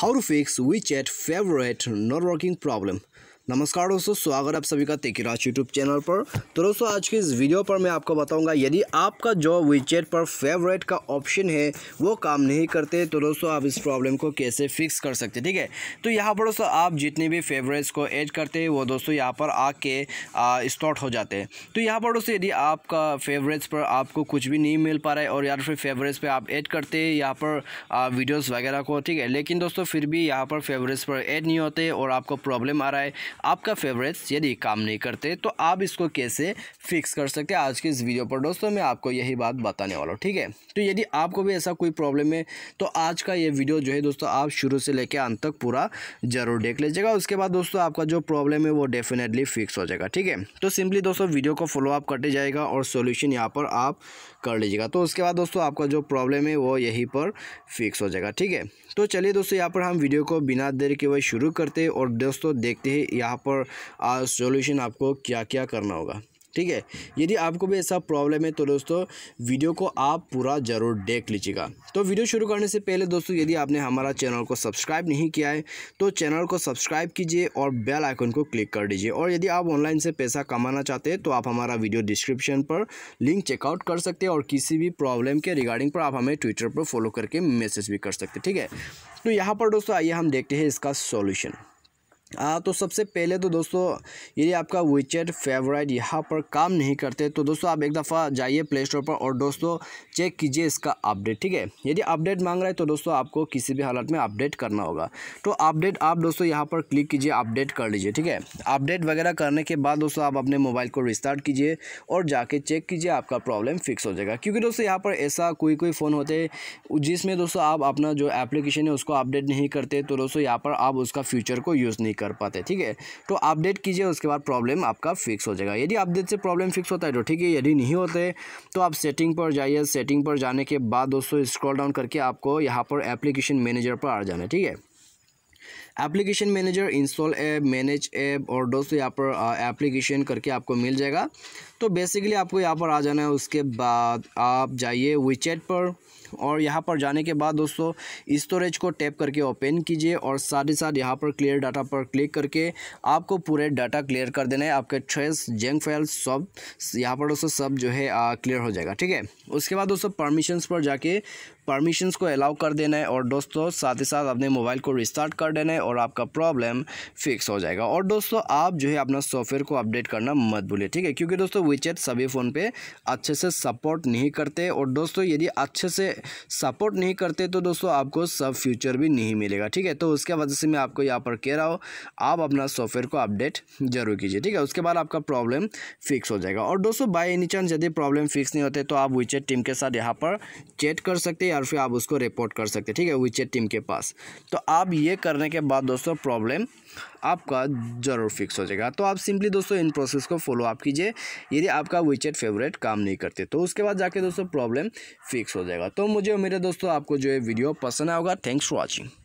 how to fix WeChat favorite not working problem नमस्कार दोस्तों स्वागत है आप सभी का तेकीराज यूट्यूब चैनल पर तो दोस्तों आज के इस वीडियो पर मैं आपको बताऊंगा यदि आपका जो विचेट पर फेवरेट का ऑप्शन है वो काम नहीं करते तो दोस्तों आप इस प्रॉब्लम को कैसे फिक्स कर सकते ठीक है तो यहाँ पर दोस्तों आप जितने भी फेवरेट्स को ऐड करते हैं वो दोस्तों यहाँ पर आके स्टॉट हो जाते हैं तो यहाँ पर दोस्तों यदि आपका फेवरेट्स पर आपको कुछ भी नहीं मिल पा रहा है और या तो फिर फेवरेट्स पर आप ऐड करते हैं यहाँ पर वीडियोज़ वगैरह को ठीक है लेकिन दोस्तों फिर भी यहाँ पर फेवरेट्स पर एड नहीं होते और आपको प्रॉब्लम आ रहा है आपका फेवरेट्स यदि काम नहीं करते तो आप इसको कैसे फिक्स कर सकते आज के इस वीडियो पर दोस्तों मैं आपको यही बात बताने वाला हूँ ठीक है तो यदि आपको भी ऐसा कोई प्रॉब्लम है तो आज का ये वीडियो जो है दोस्तों आप शुरू से लेकर अंत तक पूरा जरूर देख लीजिएगा उसके बाद दोस्तों आपका जो प्रॉब्लम है वो डेफिनेटली फिक्स हो जाएगा ठीक है तो सिंपली दोस्तों वीडियो को फॉलोअप करते जाएगा और सोल्यूशन यहाँ पर आप कर लीजिएगा तो उसके बाद दोस्तों आपका जो प्रॉब्लम है वो यहीं पर फिक्स हो जाएगा ठीक है तो चलिए दोस्तों यहाँ पर हम वीडियो को बिना देर के वह शुरू करते हैं और दोस्तों देखते हैं यहाँ पर सॉल्यूशन आपको क्या क्या करना होगा ठीक है यदि आपको भी ऐसा प्रॉब्लम है तो दोस्तों वीडियो को आप पूरा ज़रूर देख लीजिएगा तो वीडियो शुरू करने से पहले दोस्तों यदि आपने हमारा चैनल को सब्सक्राइब नहीं किया है तो चैनल को सब्सक्राइब कीजिए और बेल आइकन को क्लिक कर दीजिए और यदि आप ऑनलाइन से पैसा कमाना चाहते हैं तो आप हमारा वीडियो डिस्क्रिप्शन पर लिंक चेकआउट कर सकते हैं और किसी भी प्रॉब्लम के रिगार्डिंग पर आप हमें ट्विटर पर फॉलो करके मैसेज भी कर सकते ठीक है तो यहाँ पर दोस्तों आइए हम देखते हैं इसका सोल्यूशन हाँ तो सबसे पहले तो दोस्तों यदि आपका विचेट फेवरेट यहाँ पर काम नहीं करते तो दोस्तों आप एक दफ़ा जाइए प्ले स्टोर पर और दोस्तों चेक कीजिए इसका अपडेट ठीक है यदि अपडेट मांग रहा है तो दोस्तों आपको किसी भी हालत में अपडेट करना होगा तो अपडेट आप दोस्तों यहाँ पर क्लिक कीजिए अपडेट कर लीजिए ठीक है अपडेट वगैरह करने के बाद दोस्तों आप अपने मोबाइल को रिस्टार्ट कीजिए और जाके चेक कीजिए आपका प्रॉब्लम फिक्स हो जाएगा क्योंकि दोस्तों यहाँ पर ऐसा कोई कोई फ़ोन होते जिसमें दोस्तों आप अपना जो एप्लीकेशन है उसको अपडेट नहीं करते तो दोस्तों यहाँ पर आप उसका फ्यूचर को यूज़ नहीं कर पाते ठीक है तो अपडेट कीजिए उसके बाद प्रॉब्लम आपका फिक्स हो जाएगा यदि अपडेट से प्रॉब्लम फिक्स होता है तो ठीक है यदि नहीं होते तो आप सेटिंग पर जाइए सेटिंग पर जाने के बाद दोस्तों स्क्रॉल डाउन करके आपको यहाँ पर एप्लीकेशन मैनेजर पर आ जाना है ठीक है application manager install app manage app और दोस्तों यहाँ पर एप्लीकेशन करके आपको मिल जाएगा तो बेसिकली आपको यहाँ पर आ जाना है उसके बाद आप जाइए विचेट पर और यहाँ पर जाने के बाद दोस्तों स्टोरेज को टैप करके ओपन कीजिए और साथ ही साथ यहाँ पर क्लियर डाटा पर क्लिक करके आपको पूरे डाटा क्लियर कर देना है आपके ट्रेस जेंग फाइल सब यहाँ पर दोस्तों सब जो है आ, क्लियर हो जाएगा ठीक है उसके बाद दोस्तों परमिशंस पर जाके परमिशंस को अलाउ कर देना है और दोस्तों साथ ही साथ अपने मोबाइल को रिस्टार्ट कर देना है और आपका प्रॉब्लम फिक्स हो जाएगा और दोस्तों आप जो है अपना सॉफ्टवेयर को अपडेट करना मत भूलिए ठीक है क्योंकि दोस्तों विचेट सभी फ़ोन पे अच्छे से सपोर्ट नहीं करते और दोस्तों यदि अच्छे से सपोर्ट नहीं करते तो दोस्तों आपको सब फ्यूचर भी नहीं मिलेगा ठीक है तो उसके वजह से मैं आपको यहाँ पर कह रहा हूँ आप अपना सॉफ्टवेयर को अपडेट जरूर कीजिए ठीक है उसके बाद आपका प्रॉब्लम फिक्स हो जाएगा और दोस्तों बाई एनी चांस यदि प्रॉब्लम फिक्स नहीं होते तो आप विचेट टीम के साथ यहाँ पर चैट कर सकते या फिर आप उसको रिपोर्ट कर सकते ठीक है विचेट टीम के पास तो आप ये करने के बाद दोस्तों प्रॉब्लम आपका ज़रूर फिक्स हो जाएगा तो आप सिंपली दोस्तों इन प्रोसेस को फॉलो आप कीजिए यदि आपका विचेट फेवरेट काम नहीं करते तो उसके बाद जाके दोस्तों प्रॉब्लम फिक्स हो जाएगा तो मुझे मेरे दोस्तों आपको जो है वीडियो पसंद आएगा थैंक्स फॉर वॉचिंग